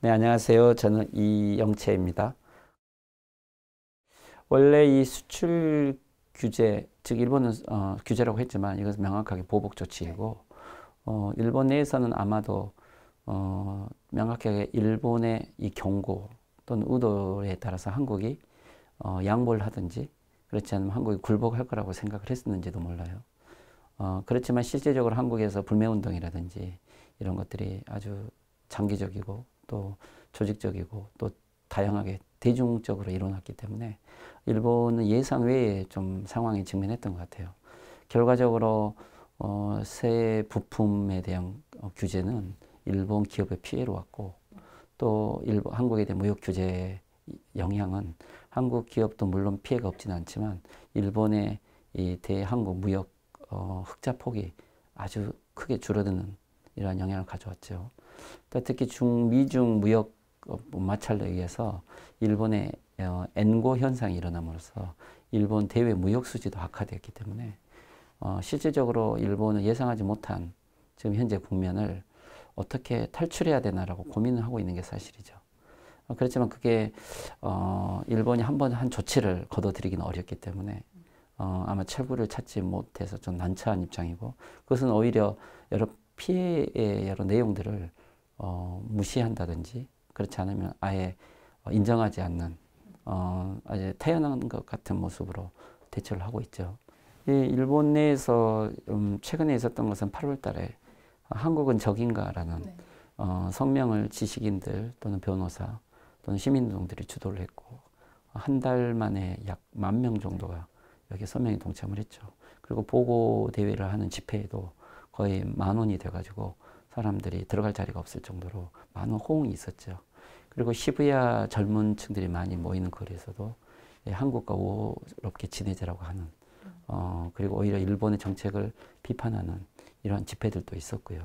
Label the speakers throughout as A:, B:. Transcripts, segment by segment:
A: 네, 안녕하세요. 저는 이영채입니다. 원래 이 수출 규제, 즉 일본은 어, 규제라고 했지만 이것은 명확하게 보복 조치이고 어, 일본 내에서는 아마도 어, 명확하게 일본의 이 경고 또는 의도에 따라서 한국이 어, 양보를 하든지 그렇지 않으면 한국이 굴복할 거라고 생각을 했었는지도 몰라요. 어, 그렇지만 실제적으로 한국에서 불매운동이라든지 이런 것들이 아주 장기적이고 또 조직적이고 또 다양하게 대중적으로 일어났기 때문에 일본은 예상 외에 좀상황이 직면했던 것 같아요. 결과적으로 어, 새 부품에 대한 어, 규제는 일본 기업의 피해로 왔고 또 일본, 한국에 대한 무역 규제의 영향은 한국 기업도 물론 피해가 없진 않지만 일본의 이 대한국 무역 어, 흑자 폭이 아주 크게 줄어드는 이러한 영향을 가져왔죠. 그러니까 특히 중미중 무역 어, 뭐 마찰로 의해서 일본의 어, 엔고 현상이 일어남으로써 일본 대외 무역 수지도 악화되었기 때문에 어, 실질적으로 일본은 예상하지 못한 지금 현재 국면을 어떻게 탈출해야 되나라고 고민을 하고 있는 게 사실이죠. 어, 그렇지만 그게 어, 일본이 한번 한 조치를 거둬들이기는 어렵기 때문에 어, 아마 철구를 찾지 못해서 좀 난처한 입장이고 그것은 오히려 여러 피해의 여러 내용들을 어, 무시한다든지 그렇지 않으면 아예 어, 인정하지 않는 어, 아예 태어난 것 같은 모습으로 대처를 하고 있죠. 이 일본 내에서 음, 최근에 있었던 것은 8월 달에 한국은 적인가라는 네. 어, 성명을 지식인들 또는 변호사 또는 시민운동들이 주도를 했고 한 달 만에 약 만 명 정도가 여기 서명에 동참을 했죠. 그리고 보고 대회를 하는 집회에도 거의 만 원이 돼가지고 사람들이 들어갈 자리가 없을 정도로 많은 호응이 있었죠. 그리고 시부야 젊은 층들이 많이 모이는 거리에서도 예, 한국과 오롭게 지내자라고 하는 어, 그리고 오히려 일본의 정책을 비판하는 이러한 집회들도 있었고요.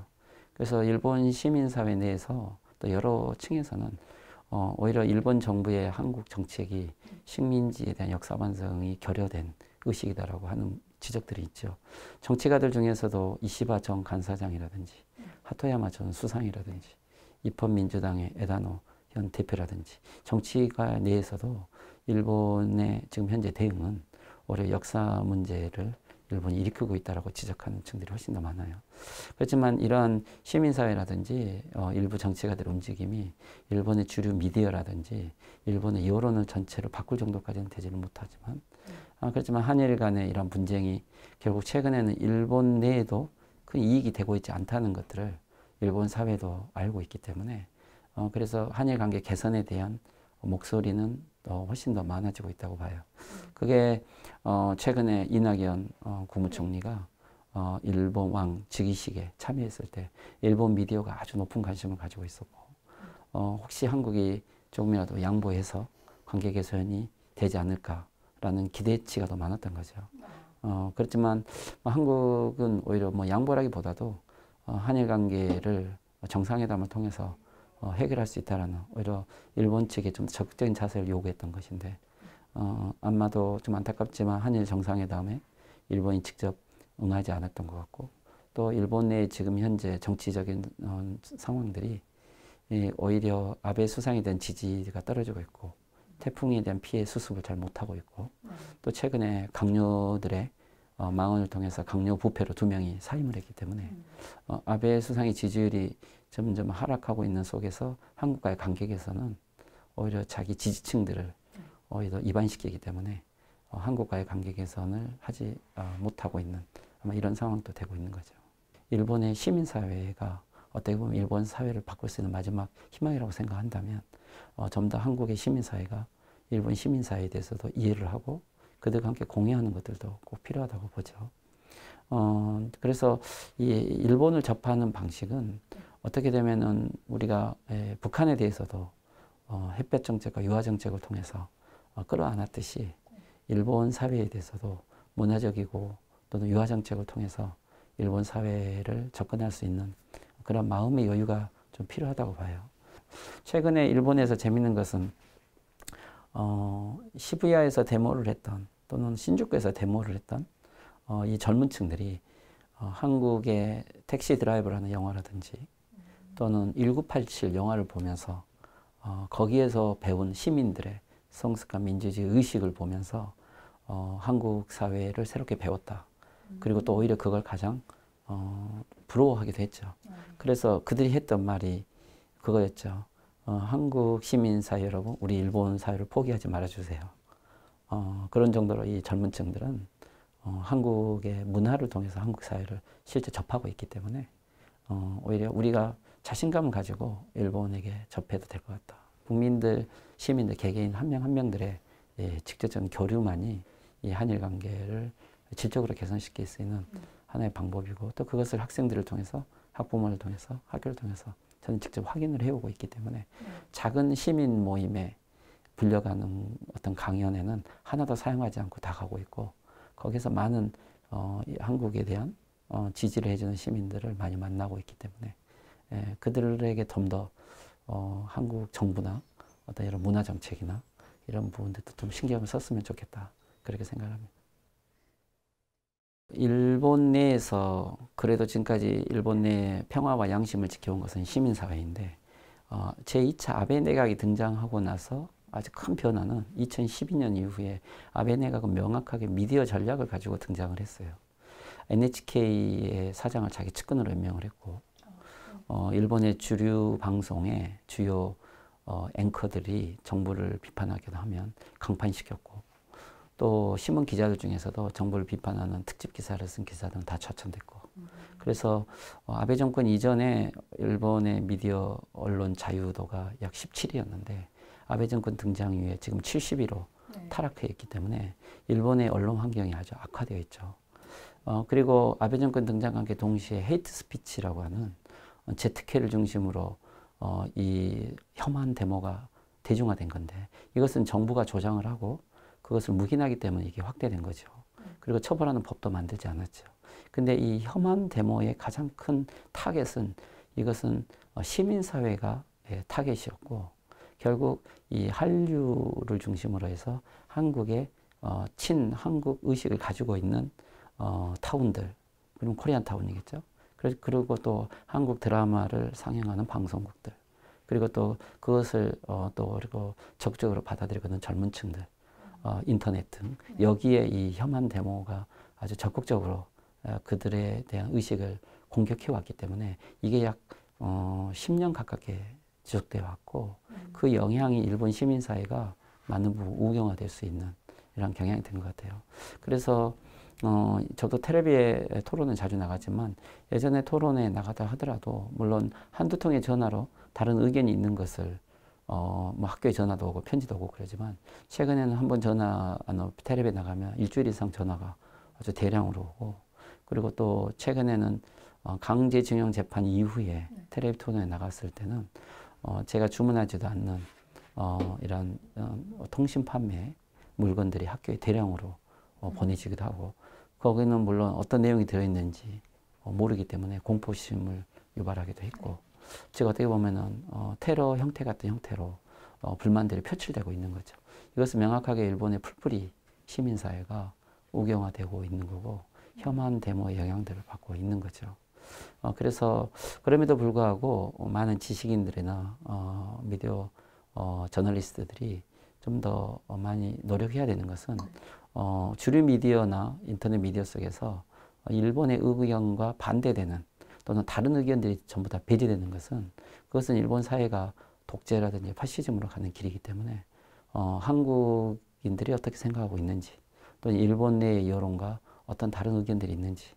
A: 그래서 일본 시민사회 내에서 또 여러 층에서는 어, 오히려 일본 정부의 한국 정책이 식민지에 대한 역사 반성이 결여된 의식이다라고 하는 지적들이 있죠. 정치가들 중에서도 이시바 정 간사장이라든지 하토야마 전 수상이라든지 입헌민주당의 에다노 현 대표라든지 정치가 내에서도 일본의 지금 현재 대응은 오히려 역사 문제를 일본이 일으키고 있다고 지적하는 층들이 훨씬 더 많아요. 그렇지만 이런 시민사회라든지 어, 일부 정치가들 움직임이 일본의 주류 미디어라든지 일본의 여론을 전체로 바꿀 정도까지는 되지는 못하지만 아, 그렇지만 한일 간의 이런 분쟁이 결국 최근에는 일본 내에도 큰 이익이 되고 있지 않다는 것들을 일본 사회도 알고 있기 때문에 어, 그래서 한일 관계 개선에 대한 목소리는 어, 훨씬 더 많아지고 있다고 봐요. 그게 어, 최근에 이낙연 어, 국무총리가 어, 일본 왕 즉위식에 참여했을 때 일본 미디어가 아주 높은 관심을 가지고 있었고 어, 혹시 한국이 조금이라도 양보해서 관계 개선이 되지 않을까라는 기대치가 더 많았던 거죠. 네. 어, 그렇지만 뭐 한국은 오히려 뭐 양보라기보다도 어, 한일 관계를 정상회담을 통해서 어, 해결할 수 있다라는 오히려 일본 측이 좀 적극적인 자세를 요구했던 것인데 어, 아마도 좀 안타깝지만 한일 정상회담에 일본이 직접 응하지 않았던 것 같고 또 일본 내 지금 현재 정치적인 어, 상황들이 예, 오히려 아베 수상에 대한 지지가 떨어지고 있고 태풍에 대한 피해 수습을 잘 못하고 있고 또 최근에 강요들의 어, 망언을 통해서 강력 부패로 두 명이 사임을 했기 때문에 음. 어, 아베 수상의 지지율이 점점 하락하고 있는 속에서 한국과의 관객에서는 오히려 자기 지지층들을 음. 오히려 이반시키기 때문에 어, 한국과의 관계 개선을 하지 어, 못하고 있는 아마 이런 상황도 되고 있는 거죠. 일본의 시민사회가 어떻게 보면 일본 사회를 바꿀 수 있는 마지막 희망이라고 생각한다면 어, 좀더 한국의 시민사회가 일본 시민사회에 대해서도 이해를 하고 그들과 함께 공유하는 것들도 꼭 필요하다고 보죠. 어, 그래서 이 일본을 접하는 방식은 어떻게 되면은 우리가 에, 예, 북한에 대해서도 어, 햇볕 정책과 유화 정책을 통해서 어, 끌어안았듯이 일본 사회에 대해서도 문화적이고 또는 유화 정책을 통해서 일본 사회를 접근할 수 있는 그런 마음의 여유가 좀 필요하다고 봐요. 최근에 일본에서 재밌는 것은 어, 시부야에서 데모를 했던 또는 신주쿠에서 데모를 했던 어, 이 젊은 층들이 어, 한국의 택시 드라이브라는 영화라든지 또는 1987 영화를 보면서 어, 거기에서 배운 시민들의 성숙한 민주주의 의식을 보면서 어, 한국 사회를 새롭게 배웠다. 그리고 또 오히려 그걸 가장 어, 부러워하기도 했죠. 그래서 그들이 했던 말이 그거였죠. 어, 한국 시민 사회 여러분, 우리 일본 사회를 포기하지 말아주세요. 어, 그런 정도로 이 젊은 층들은 어, 한국의 문화를 통해서 한국 사회를 실제 접하고 있기 때문에 어, 오히려 우리가 자신감을 가지고 일본에게 접해도 될 것 같다. 국민들, 시민들 개개인 한 명 한 명들의 예, 직접적인 교류만이 이 한일 관계를 질적으로 개선시킬 수 있는 음. 하나의 방법이고 또 그것을 학생들을 통해서 학부모를 통해서 학교를 통해서 저는 직접 확인을 해오고 있기 때문에 음. 작은 시민 모임에 불려가는 어떤 강연에는 하나도 사용하지 않고 다 가고 있고 거기서 많은 어, 한국에 대한 어, 지지를 해주는 시민들을 많이 만나고 있기 때문에 예, 그들에게 좀 더 어, 한국 정부나 어떤 이런 문화 정책이나 이런 부분들도 좀 신경을 썼으면 좋겠다 그렇게 생각합니다. 일본 내에서 그래도 지금까지 일본 내에 평화와 양심을 지켜온 것은 시민사회인데 어, 제2차 아베 내각이 등장하고 나서 아주 큰 변화는 2012년 이후에 아베 내각은 그 명확하게 미디어 전략을 가지고 등장을 했어요. NHK의 사장을 자기 측근으로 임명을 했고 어, 일본의 주류 방송의 주요 어, 앵커들이 정부를 비판하기도 하면 강판시켰고 또 신문 기자들 중에서도 정부를 비판하는 특집 기사를 쓴 기사들은 다 좌천됐고 그래서 어, 아베 정권 이전에 일본의 미디어 언론 자유도가 약 17이었는데 아베 정권 등장 이후에 지금 71호 네. 타락해 있기 때문에 일본의 언론 환경이 아주 악화되어 있죠. 어, 그리고 아베 정권 등장한게 동시에 헤이트 스피치라고 하는 제트케를 중심으로 어, 이 혐한 데모가 대중화된 건데 이것은 정부가 조장을 하고 그것을 묵인하기 때문에 이게 확대된 거죠. 네. 그리고 처벌하는 법도 만들지 않았죠. 근데 이 혐한 데모의 가장 큰 타겟은 이것은 어, 시민사회가 예, 타겟이었고 결국 이 한류를 중심으로 해서 한국의 어, 친한국 의식을 가지고 있는 어, 타운들, 그리고 코리안 타운이겠죠. 그리고 또 한국 드라마를 상영하는 방송국들, 그리고 또 그것을 어, 또 그리고 적극적으로 받아들이는 젊은 층들, 어, 인터넷 등 네. 여기에 이 혐한 데모가 아주 적극적으로 어, 그들에 대한 의식을 공격해 왔기 때문에 이게 약 어, 10년 가깝게 지속돼 왔고 음. 그 영향이 일본 시민사회가 많은 부분 우경화될 수 있는 이런 경향이 된 것 같아요. 그래서 어, 저도 테레비에 토론은 자주 나가지만 예전에 토론에 나가다 하더라도 물론 한두 통의 전화로 다른 의견이 있는 것을 어, 뭐 학교에 전화도 오고 편지도 오고 그러지만 최근에는 한번 전화, 아니, 테레비에 나가면 일주일 이상 전화가 아주 대량으로 오고 그리고 또 최근에는 어, 강제징용 재판 이후에 네. 테레비 토론에 나갔을 때는 어, 제가 주문하지도 않는 어, 이런 어, 뭐 통신 판매 물건들이 학교에 대량으로 어, 음. 보내지기도 하고 거기는 물론 어떤 내용이 들어있는지 어, 모르기 때문에 공포심을 유발하기도 했고 제가 어떻게 보면은 어, 테러 형태 같은 형태로 불만들이 표출되고 있는 거죠. 이것은 명확하게 일본의 풀뿌리 시민사회가 우경화되고 있는 거고 혐한 데모의 영향들을 받고 있는 거죠. 어, 그래서 그럼에도 불구하고 많은 지식인들이나 어, 미디어 어, 저널리스트들이 좀 더 많이 노력해야 되는 것은 어, 주류 미디어나 인터넷 미디어 속에서 일본의 의견과 반대되는 또는 다른 의견들이 전부 다 배제되는 것은 그것은 일본 사회가 독재라든지 파시즘으로 가는 길이기 때문에 어, 한국인들이 어떻게 생각하고 있는지 또는 일본 내의 여론과 어떤 다른 의견들이 있는지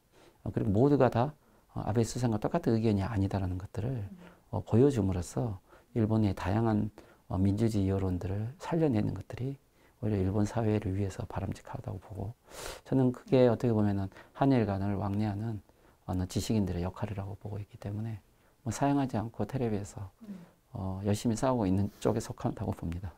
A: 어, 그리고 모두가 다 어, 아베 수상과 똑같은 의견이 아니다라는 것들을 음. 어, 보여줌으로써 일본의 다양한 어, 민주주의 여론들을 살려내는 것들이 오히려 일본 사회를 위해서 바람직하다고 보고 저는 그게 음. 어떻게 보면은 한일 간을 왕래하는 어느 지식인들의 역할이라고 보고 있기 때문에 뭐사용하지 않고 테레비에서 음. 어, 열심히 싸우고 있는 쪽에 속한다고 봅니다.